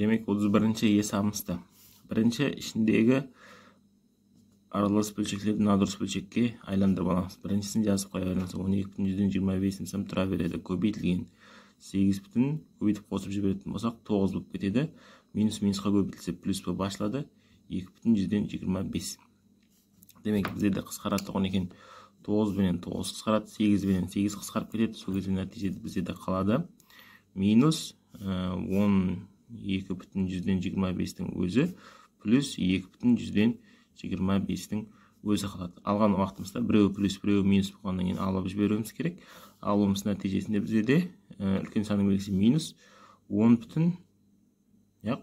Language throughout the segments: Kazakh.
демек o'ttiz birinchi yesamizda бірінші ішіндегі аралас бөлшектерді мына дұрыс бөлшекке айландырып аламыз біріншісін жазып қоя қоямыз он екі бүтін жүзден жиырма бес см тұра береді көбейтілген сегіз бүтін көбейтіп қосып жіберетін болсақ тоғыз болып кетеді минус минусқа көбейтілсе плюс болып ашылады екі бүтін жүзден жиырма бес демек бізде де қысқараттығын екен тоғыз бенен тоғыз қысқарады сегіз бенен сегіз қысқарып кетеді сол кезде нәтиже бізде де қалады минус он екі бүтін жүзден жиырма бестің өзі плюс екі бүтін жүзден жиырма бестің өзі қалады алған уақытымызда біреуі плюс біреуі минус болғаннан кейін алып жіберуіміз керек алуымыз нәтижесінде бізде үлкен санның белгісі минус он бүтін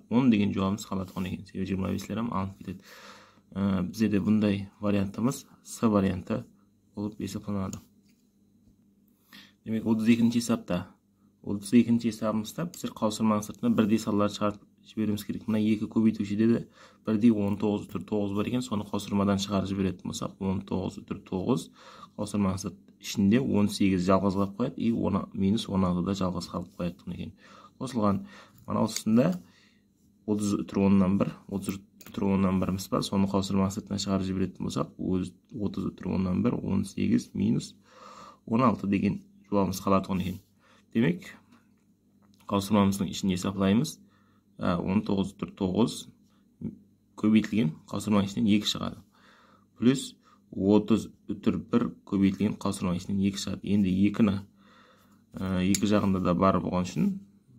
он деген жауабымыз қалады оған екен себебі жиырма бес грамм алынып кетеді ә, бізде де бұндай вариантымыз с варианты болып есептелінады демек отыз екінші сапта ол біз екінші есабымызда біздер қаусырманың сыртына бірдей салалар шығарып жіберуіміз керек мына екі көбейтушіде де бірдей он тоғыз үтір тоғыз бар екен соны қаусырмадан шығарып жіберетін болсақ он тоғыз үтір тоғыз қаусырманың сырт ішінде он сегіз жалғыз қалып қояды и он минус он алты да жалғыз қалып қояды екен қосылған мынау үстінде отыз үтір оннан бір отыз үтір оннан біріміз бар соны қаусырманың сыртына шығарып жіберетін болсақ отыз үтір оннан бір он сегіз минус он алты деген жауабымыз қалатұғын екен демек қаусырмамыздың ішін есаплаймыз он тоғыз бір тоғыз көбейтілген қаусырманың ішінен екі шығады плюс отыз үтір бір көбейтілген қаусырманың ішінен екі шығады енді екіні екі жағында да бар болған үшін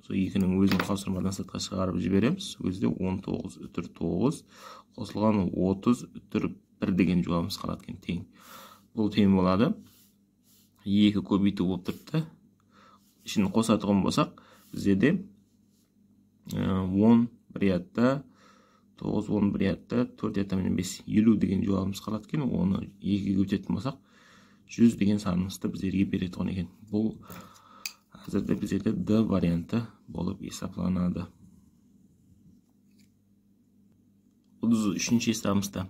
сол екінің өзін қаусырмадан сыртқа шығарып жібереміз сол кезде он тоғыз үтір тоғыз қосылған отыз үтір бір деген жауабымыз қалады екен тең бұл тең болады екі көбейту болып тұрыпты ішін қосатығын болсақ, бізде де 10 бірядта, 9-10 бірядта, 4 етамен 5, 50 деген жоғамыз қалады кен, оны 2-ге өтетін болсақ, 100 деген санымызды біздерге береді оны екен. Бұл әзірді біздерді D варианты болып есапланады. 33-ші есамызды.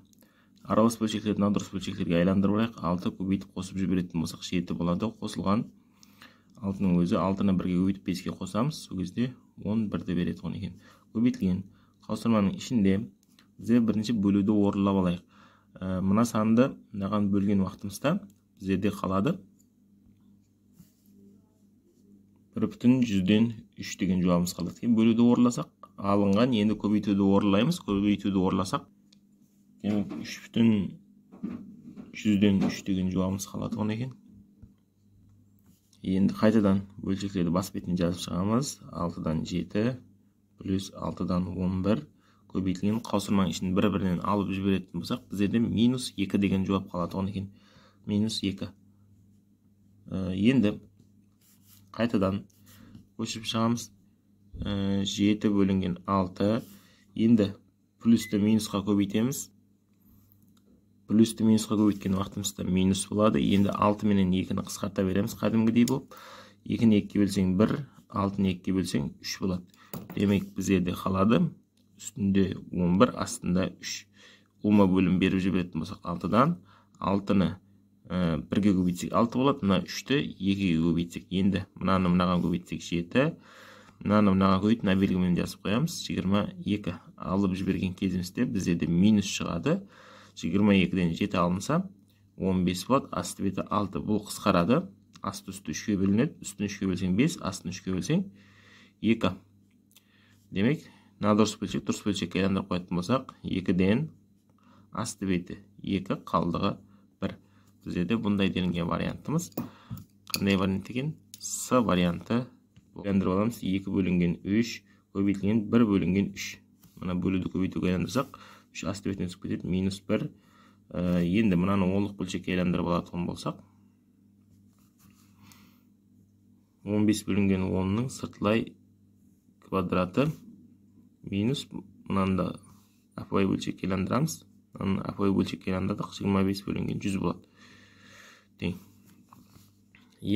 Аралыс бөлшектерді надұрыс бөлшектерге айландырып олайық, 6 көбейтіп қосып жіберетін болсақ, 7 болады қосылған алтының өзі алтыны бірге көбейтіп беске қосамыз сол кезде он бірді береді ғой екен көбейтілген салыстырманың ішінде бізде бірінші бөлуді орындап алайық ә, мына санды мынаған бөлген уақытымызда біздерде қалады бір бүтін жүзден үш деген жауабымыз қалады кейін бөлуді орындасақ алынған енді көбейтуді орындаймыз көбейтуді орындасақ үш бүтін жүзден үш деген жауабымыз қалады одан екен енді қайтадан бөлшектерді бас бетіне жазып шығамыз алтыдан жеті плюс алтыдан он бір көбейтілген қаусырманың ішін бір бірінен алып жіберетін болсақ біздерде минус екі деген жауап қалатұғын екен минус екі ә, енді қайтадан көшіп шығамыз ә, бөлінген алты енді плюсті минусқа көбейтеміз плюсті минусқа көбейткен уақытымызда минус болады енді алты менен екіні қысқарта береміз кәдімгідей болып екіні екіге бөлсең бір алтыны екіге бөлсең үш болады демек бізде де қалады үстінде 11 астында үш ума бөлім беріп жіберетін болсақ алтыдан алтыны ә, бірге көбейтсек алты болады мына үшті екіге көбейтсек енді мынаны мынаған көбейтсек жеті мынаны мынаған көбейтіп мына белгімен жазып қоямыз жиырма екі алып жіберген кезімізде бізде де минус шығады 22-ден жете алынса, 15 ватт, асты беті 6. Бұл қысқарады. Асты үсті үшке бөлінеді. Үстін үшке бөлсең 5, асты үшке ке бөлсең 2. Демек, на дұрыс бөлсек, дұрыс бөлсек кәйдендер қойтын болсақ, 2-ден асты беті 2, қалдығы 1. Бізде де бұндай деріңге вариантымыз. Қандай вариант екен? С варианты. Кәйдендер боламыз, 2 бөлінген 3, көбейтілген 1 бөлінген 3. Мұна бөлуді көбейті көйдендірсақ, үш асты бетіне түсіп кетеді минус бір э, енді мынаны олық бөлшекке айландырып алатын болсақ 15 бөлінген онның сыртылай квадраты минус мынаны да апай бөлшекке айландырамыз мынаны апай бөлшекке айландырдық бес бөлінген жүз болады тең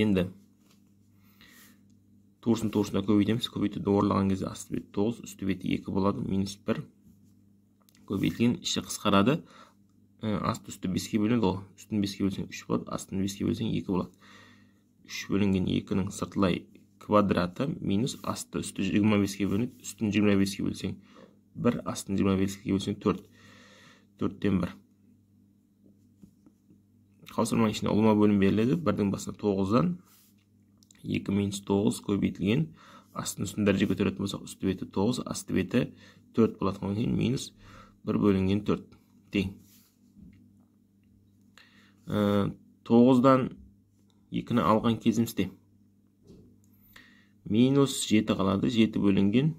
енді туысын туысына көбейтеміз көбейтуді орлаған кезде асты беті тоғыз үсті беті екі болады минус бір көбейтілген іші қысқарады асты үсті 5-ке бөлінеді ол үстін 5-ке бөлсең 3 болады астын 5-ке бөлсең 2 болады 3 бөлінген 2-нің сыртылай квадраты минус асты үсті 25-ке бөлінеді үстін 25-ке бөлсең 1 астын 25-ке бөлсең 4 4-тен 1 қаусырманың ішінде ұлыма бөлім беріледі 1-дің басына 9-дан 2 минус 9 көбейтілген астын үстін дәрже көтеретін болсақ үсті беті 9 асты беті 4 болатын болған кейін минус бір бөлінген төрт тең тоғыздан екіні алған кезімізде минус жеті қалады жеті бөлінген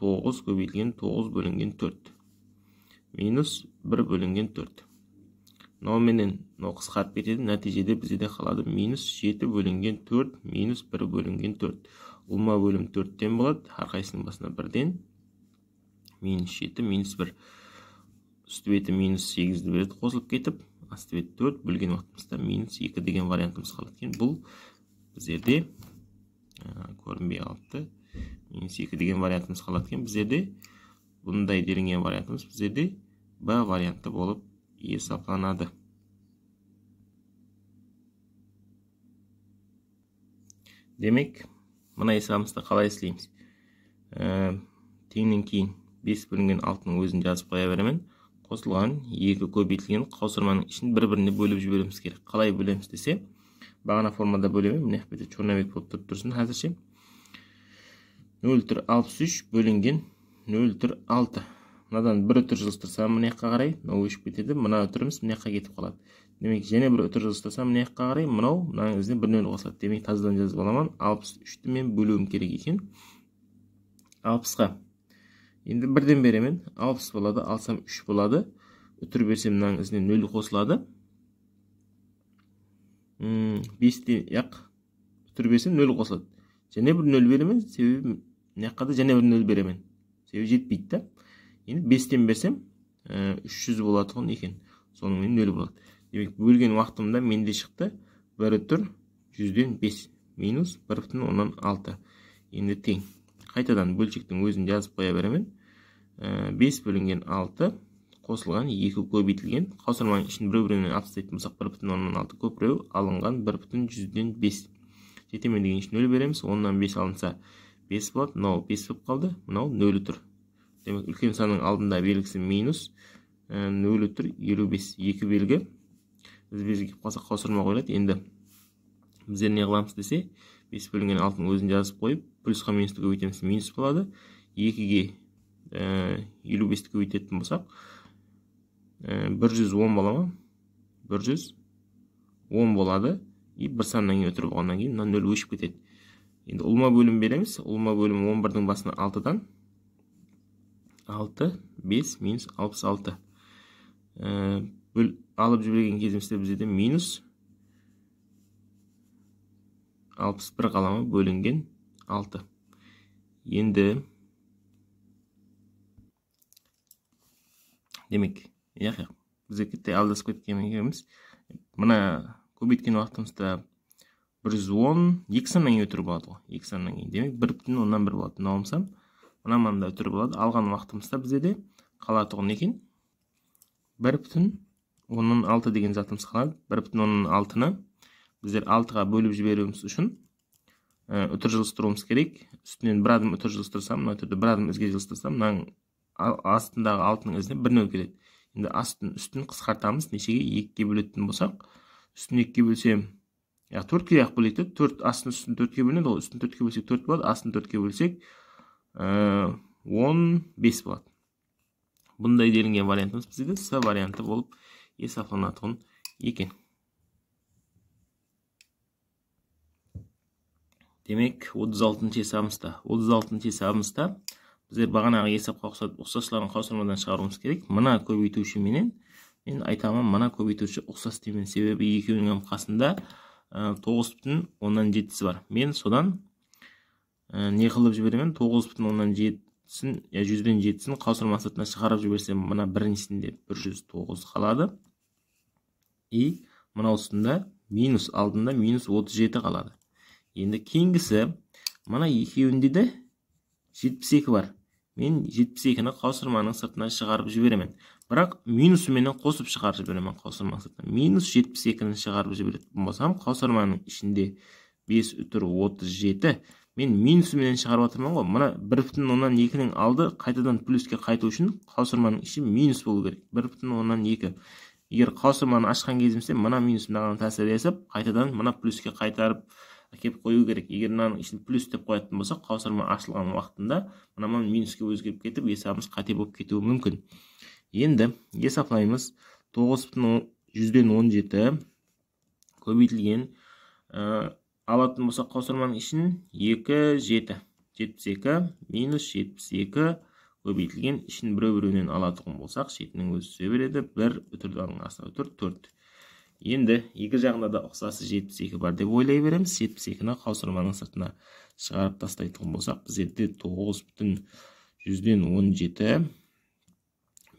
тоғыз көбейтілген тоғыз бөлінген төрт минус бір бөлінген төрт мынау менен мынау қысқарып кетеді нәтижеде бізде де қалады минус жеті бөлінген төрт минус бір бөлінген төрт ұлма бөлім төрттен болады әрқайсысының басына бірден минус жеті минус бір үсті беті минус сегізді береді қосылып кетіп асты беті төрт бөлген уақытымызда минус екі деген вариантымыз қалады екен бұл біздерде көрінбей қалыпты минус екі деген вариантымыз қалады екен біздерде бұндай делінген вариантымыз біздерде б варианты болып есапланады демек мына есабымызды қалай сілейміз ә, теңнен кейін бес бөлінген алтының өзін жазып қоя беремін қосылған 2 көбейтілген қаусырманың ішін бір біріне бөліп жібереміз керек қалай бөлеміз десе бағана формада бөлемін мына жақ бетте болып тұрып тұрсын әзірше нөл түр алпыс бөлінген нөл түр алты мынадан бір үтір жылыстырсам мына жаққа қарай мынау өшіп кетеді мына үтіріміз мына жаққа кетіп қалады демек және бір үтір жылыстырсам мына жаққа қарай мынау мынаның ізіне бір нөл қосылады демек тазадан жазып аламын алпыс үшті мен бөлуім керек екен 60 алпысқа енді бірден беремін алпыс болады алсам үш болады үтір берсем мынаның ізіне нөл қосылады бесте ақ үтір берсем нөл қосылады және бір нөл беремін себебі мына жаққа да және бір нөл беремін себебі жетпейді да енді бестен берсем үш жүз болатұғын екен сонымен нөл болады демек бөлген уақытымда менде шықты бір үтір жүзден бес минус бір бүтін оннан алты енді тең қайтадан бөлшектің өзін жазып қоя беремін 5 э, бөлінген алты қосылған екі көбейтілген қаусырманың ішін біреу біреуінен атыстайтын болсақ бір бүтін оннан алты көп біреу алынған бір бүтін жүзден бес жетемен деген үшін 0 береміз оннан бес алынса бес болады мынау 5 болып қалды мынау нөлі тұр демек үлкен саның алдында белгісі минус э, нөлі тұр елу бес екі белгі үзбеске келіп қалсақ қаусырма қойылады енді біздер не қыламыз десе бес бөлінген алтының өзін жазып қойып плюсқа минусты көбейтеміз минус болады екіге елу бесті көбейтетін болсақ бір жүз он бола ма бір жүз он болады и бір саннан кейін өтірік болғаннан кейін мына нөл өшіп кетеді енді ұлма бөлім береміз ұлма бөлімі он бірдің басына алтыдан алты бес минус алпыс алты алып жіберген кезімізде бізде минус алпыс бір қалама бөлінген алты енді демек иә бізде алдасып кеткен екеуміз мына көбейткен уақытымызда бір жүз он екі саннан кейін өтірі болады ғой екі саннан кейін демек бір бүтін оннан бір болады мынау сан мына мында өтірі болады алған уақытымызда бізде де қалатұғын екен бір бүтін оннан алты деген затымыз қалады бір бүтін оннан алтыны біздер алтыға бөліп жіберуіміз үшін үтір жылыстыруымыз керек үстінен бір адым үтір жылыстырсам мына түрде бір адым ізге жылыстырсам мынаның астындағы алтының ізіне бір нөл келеді енді астын үстін қысқартамыз нешеге екіге бөлетін болсақ үстін екіге бөлсем иә, төртке ақ бөлейік деп төрт астын үстін төртке бөлінеді ғой үстін төртке бөлсек төрт болады астын төртке бөлсек он бес болады бұндай делінген вариантымыз бізде с варианты болып есептелінатұғын екен демек отыз алтыншы есабымызда отыз алтыншы есабымызда біздер бағанағы есапқа ұқсат ұқсасларын құрастырмадан шығаруымыз керек мына көбейтуші менен мен айтамын мына көбейтуші ұқсас деймін себебі екеуінің қасында тоғыз бүтін оннан жетісі бар мен содан ә, не қылып жіберемін тоғыз бүтін оннан жетісін я жүзден жетісін құрастырма сыртына шығарып жіберсем мына біріншісінде бір жүз тоғыз қалады и мынау минус алдында минус отыз жеті қалады енді кейінгісі мына екеуінде де жетпіс екі бар мен 72-ні қаусырманың сыртына шығарып жіберемін бірақ минусыменен қосып шығарып жіберемін қаусырманың сыртына минус 72-ні шығарып жіберетін болсам қаусырманың ішінде 5 үтір 37 мен минусыменен шығарып жатырмын ғой мына бір бүтін оннан екінің алды қайтадан плюске қайту үшін қаусырманың іші минус болу керек бір бүтін оннан екі егер қаусырманы ашқан кезімізде мына минус мынаған тәсіл қайтадан мына плюске қайтарып әкеліп қою керек егер мынаның ішін плюс деп қоятын болсақ қаусырма ашылған уақытында мынаман минуске өзгеріп кетіп есабымыз қате болып кетуі мүмкін енді есаплаймыз тоғыз бүтін жүзден он жеті көбейтілген ә, алатын болсақ қаусырманың ішін екі жеті жетпіс екі минус жетпіс екі көбейтілген ішін біреу біреуінен алатұғын болсақ шетінің өзі түсе береді бір үтірді астына төрт төрт енді екі жағында да ұқсасы 72 бар деп ойлай береміз 72-ні қаусырманың сыртына шығарып тастайтын болсақ бізде 9 бүтін жүзден 17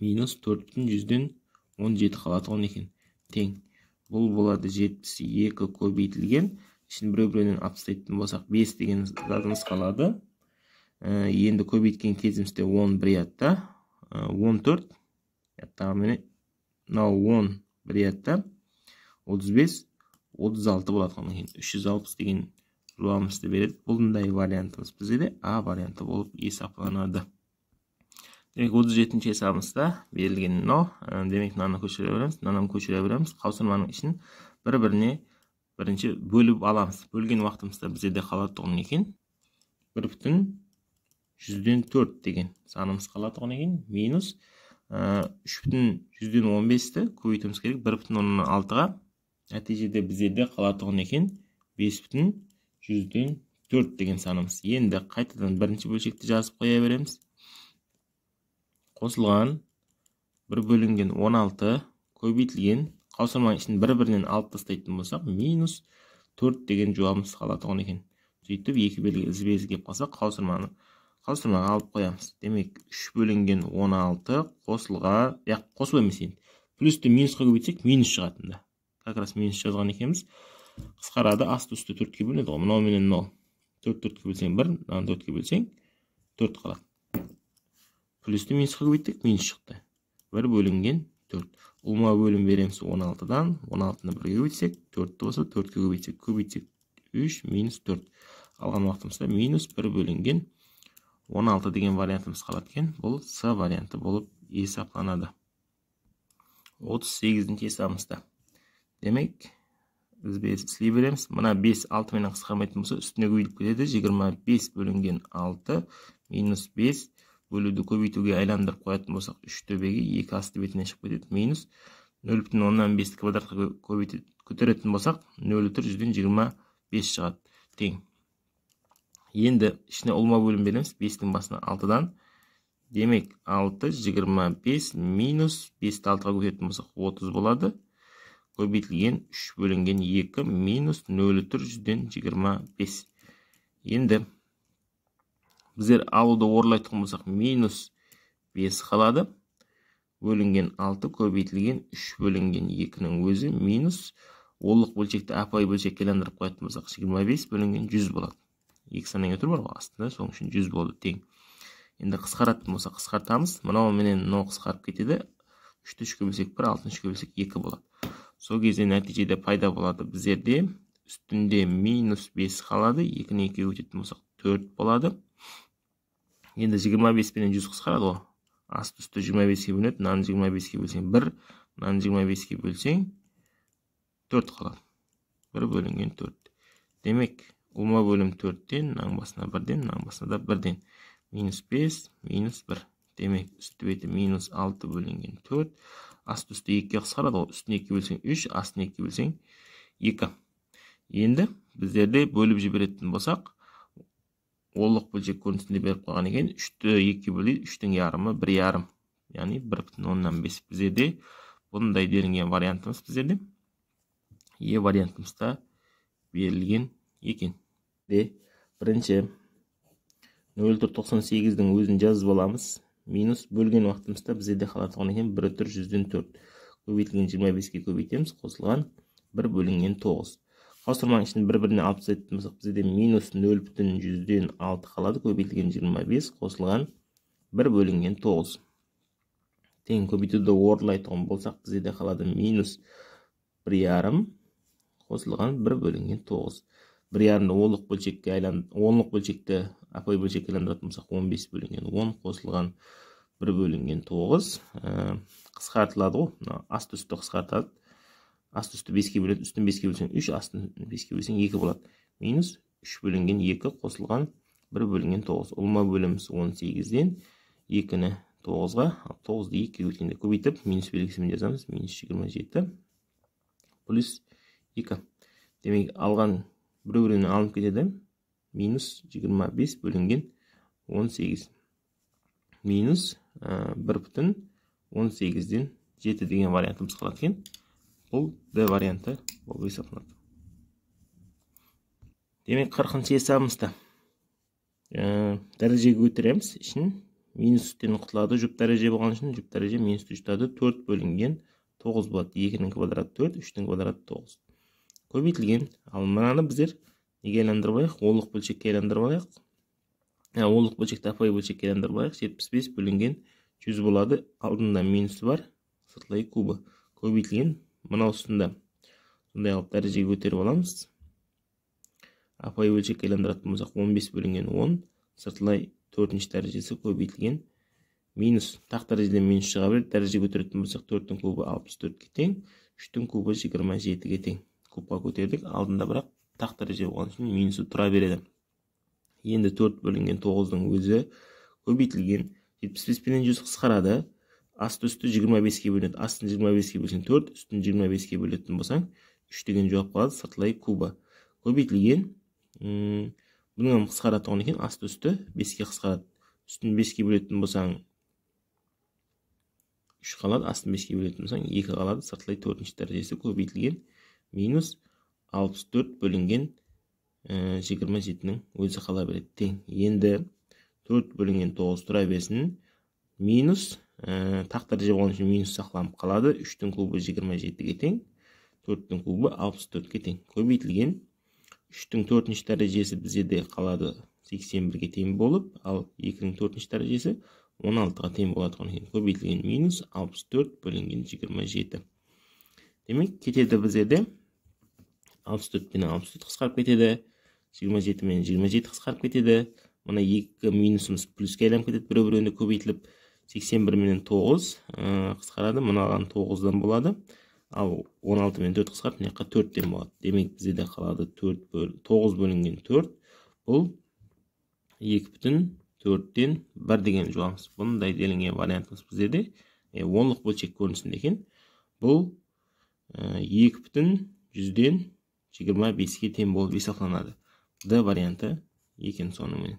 минус 4 бүтін жүзден 17 қалады ғой екен тең бұл болады 72 көбейтілген ішін біреу біреуінен алып болсақ 5 деген затымыз қалады ә, енді көбейткен кезімізде 10 бір 14 ятта төрт мынау бір ятта ә, 35 36 болады одан кейін 360 деген жауабымызды береді бұндай вариантымыз бізде де а варианты болып есапланады демек отыз жетінші есабымызда берілген мынау демек мынаны көшіре береміз мынаны көшіре береміз қаусырманың ішін бір біріне бірінші бөліп аламыз бөлген уақытымызда бізде де қалады тұғын екен бір бүтін жүзден төрт деген санымыз қалады тұғын екен минус үш бүтін жүзден он бесті көбейтуіміз керек бір бүтін оннан алтыға нәтижеде біздерде қалатығын екен бес бүтін жүзден төрт деген санымыз енді қайтадан бірінші бөлшекті жазып қоя береміз қосылған бір бөлінген 16 көбейтілген қаусырманың ішін бір бірінен алып тастайтын болсақ минус төрт деген жуабымыз қалатығын екен сөйтіп екі белгі ізбесі келіп қалса қаусырманы алып қоямыз демек үш бөлінген 16 қосылған қосылу емес енді плюсті минусқа көбейтсек минус шығатында как раз минус жазған екенбіз қысқарады асты үсті төртке бөлінеді ғой мынау менен мынау төрт төртке бөлсең бір мынаны төртке бөлсең төрт қалады плюсті минусқа көбейттік минус шықты бір бөлінген төрт ұлма бөлім береміз он алтыдан он алтыны бірге көбейтсек төртті болса төртке көбейтсек көбейтсек үш минус төрт алған уақытымызда минус бір бөлінген он алты деген вариантымыз қалады екен бұл с варианты болып есептеланады отыз сегізінші есабымызда демек біз беріспе береміз мына 6 алтыменен қысқармайтын болса үстіне көбейтіп кетеді 25 бөлінген 6, минус 5, бөлуді көбейтуге айналдырып қоятын болсақ үш төбеге екі асты бетінен шығып кетеді минус нөл бүтін оннан бесті квадратқа көбейтіп көтеретін болсақ нөл бүтін жүзден жиырма бес шығады тең енді ішіне ұлма бөлім береміз бестің басына алтыдан демек алты жиырма бес минус бесті алтыға көтеретін болсақ отыз болады көбейтілген 3 бөлінген 2 минус 0400 Енді біздер алуды орылайтықын болсақ, минус 5 қалады. Бөлінген 6 көбейтілген 3 бөлінген 2-нің өзі минус олық бөлшекті апай бөлшек келендіріп қойтықын болсақ, 25 бөлінген 100 болады. 2 санын өтір бар қастында, соң үшін 100 болды тең. Енді қысқараттым болса қысқартамыз. Мұнау менен 9 қысқарып кетеді. 3-ті 3 көбесек 1, 6-ті 3 көбесек 2 болады. Со кезде нәтижеде пайда болады біздерде үстінде минус 5 қалады. 2-ні 2-ге 4 болады. Енді 25 пен 100 қысқарады ғой. Асты үсті 25-ке бөлсең, нан 25-ке бөлсең 1, нан 25-ке бөлсең 4 қалады. 1 бөлінген 4. Демек, ұлма бөлім 4-тен, нан басына 1-ден, нан басына да 1-ден. Минус 5, минус 1. Демек, үсті беті минус 6 бөлінген асты үсті екіге қысқарады ғой үстіне екі бөлсең үш астына екі бөлсең екі енді біздерде бөліп жіберетін болсақ олық бөлшек көрінісінде беріп қойған екен үшті екіге бөлейді үштің ярымы бір жарым яғни бір бүтін оннан бес біздерде бұндай делінген вариантымыз біздерде е вариантымызда берілген екен де бірінші нөл төрт тоқсан сегіздің өзін жазып аламыз минус бөлген уақытымызда бізде де қалатұғын екен бір түр жүзден төрт көбейтілген жиырма беске көбейтеміз қосылған бір бөлінген тоғыз қосырманың ішін бір біріне алып тастайтын болсақ бізде минус нөл бүтін жүзден алты қалады көбейтілген жиырма бес қосылған бір бөлінген тоғыз тең көбейтуді орындайтұғын болсақ бізде де қалады минус бір жарым қосылған бір бөлінген тоғыз бір жарымды онлық бөлшекке айлан онлық бөлшекті апай бөлшекке айландыратын болсақ он бес бөлінген он қосылған бір бөлінген тоғыз ә, қысқартылады ғой мына асты үсті қысқартады асты үсті беске бөледі үстін беске бөлсең үш астын беске бөлсең екі болады минус үш бөлінген екі қосылған бір бөлінген тоғыз ұлма бөлеміз он сегізден екіні тоғызға ал тоғызды екіге өткенде көбейтіп минус белгісімен жазамыз минус жиырма жеті плюс екі демек алған бірі бірі алып кетеді минус 25 бөлінген 18 минус 1 бүтін 18-ден 7 деген вариантын біз қалады ол бұл варианты бұл бұл бұл демен 40-ншы есабымызда дәріже көтіреміз ішін минус үттен ұқытылады жұп дәреже болған үшін жұп дәреже минус үштады 4 бөлінген 9 болады 2-нің квадрат 4 3-нің квадрат 9 көбейтілген ал мынаны біздер неге айналдырып алайық олық бөлшекке айналдырып алайық ә, олық бөлшекті апай бөлшекке айналдырып алайық жетпіс бес бөлінген жүз болады алдында минусы бар сыртылай кубы көбейтілген мынау үстінде сондай қылып дәрежеге көтеріп аламыз апай бөлшекке айналдыратын болсақ он бес бөлінген он сыртылай төртінші дәрежесі көбейтілген минус тақ дәрежеден минус шыға береді дәрежеге көтеретін болсақ төрттің кубы алпыс төртке тең үштің кубы жиырма жетіге тең кубқа көтердік алдында бірақ тақ дәреже болған үшін минусы тұра береді енді төрт бөлінген тоғыздың өзі көбейтілген жетпіс бес пенен жүз қысқарады асты үсті жиырма беске бөлінеді астын жиырма беске бөлсең төрт үстін жиырма беске бөлетін болсаң үш деген жауап қалады сыртылай куба көбейтілген бұдан қысқарады тұғын екен асты үсті беске қысқарады үстін беске бөлетін болсаң үш қалады астын беске бөлетін болсаң екі қалады сыртылай төртінші дәрежесі көбейтілген минус 64 бөлінген 27-нің э, өзі қала береді тең енді 4 бөлінген 9 тұра берсін минус ә, тақтар деп минус сақланып қалады 3-тің кубы 27-ге тең 4-тің кубы 64 кетен. тең көбейтілген 3-тің төртінші дәрежесі бізде де қалады 81-ге тең болып ал 2-тің төртінші дәрежесі 16-ға тең болады екен көбейтілген минус 64 бөлінген 27 демек кетеді бізде де 64 пен 64 қысқарып кетеді 27 мен 27 қысқарып кетеді мына екі минусымыз плюске айналып кетеді біреу біреуіне көбейтіліп 81 мен 9 қысқарады мынаған 9-дан болады ал 16 мен 4 қысқарып мына жаққа 4-тен болады демек бізде де қалады 4 бөл... 9 бөлінген 4 бұл 2 бүтін 4-тен 1 деген жуамыз бұндай делінген вариантымыз бізде де е, онлық бөлшек көрінісінде екен бұл 2 бүтін жиырма беске тең болып есептелінады д варианты екен сонымен